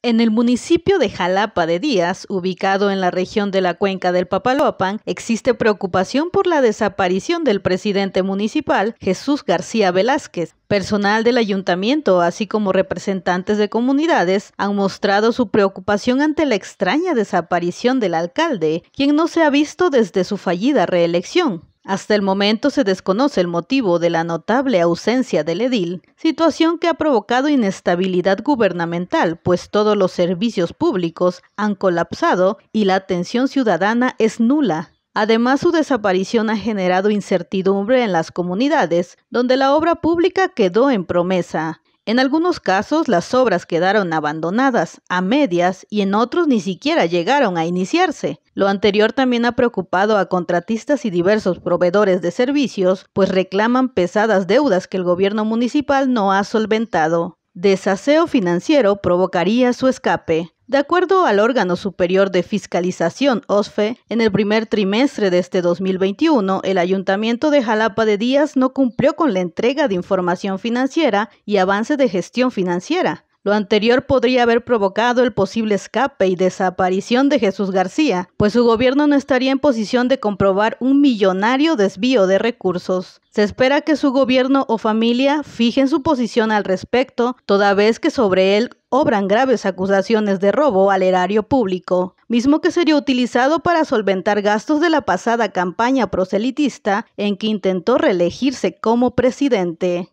En el municipio de Jalapa de Díaz, ubicado en la región de la cuenca del Papaloapan, existe preocupación por la desaparición del presidente municipal, Jesús García Velázquez. Personal del ayuntamiento, así como representantes de comunidades, han mostrado su preocupación ante la extraña desaparición del alcalde, quien no se ha visto desde su fallida reelección. Hasta el momento se desconoce el motivo de la notable ausencia del edil, situación que ha provocado inestabilidad gubernamental, pues todos los servicios públicos han colapsado y la atención ciudadana es nula. Además, su desaparición ha generado incertidumbre en las comunidades, donde la obra pública quedó en promesa. En algunos casos las obras quedaron abandonadas, a medias, y en otros ni siquiera llegaron a iniciarse. Lo anterior también ha preocupado a contratistas y diversos proveedores de servicios, pues reclaman pesadas deudas que el gobierno municipal no ha solventado. Desaseo financiero provocaría su escape. De acuerdo al órgano superior de fiscalización, OSFE, en el primer trimestre de este 2021, el Ayuntamiento de Jalapa de Díaz no cumplió con la entrega de información financiera y avance de gestión financiera. Lo anterior podría haber provocado el posible escape y desaparición de Jesús García, pues su gobierno no estaría en posición de comprobar un millonario desvío de recursos. Se espera que su gobierno o familia fijen su posición al respecto, toda vez que sobre él obran graves acusaciones de robo al erario público, mismo que sería utilizado para solventar gastos de la pasada campaña proselitista en que intentó reelegirse como presidente.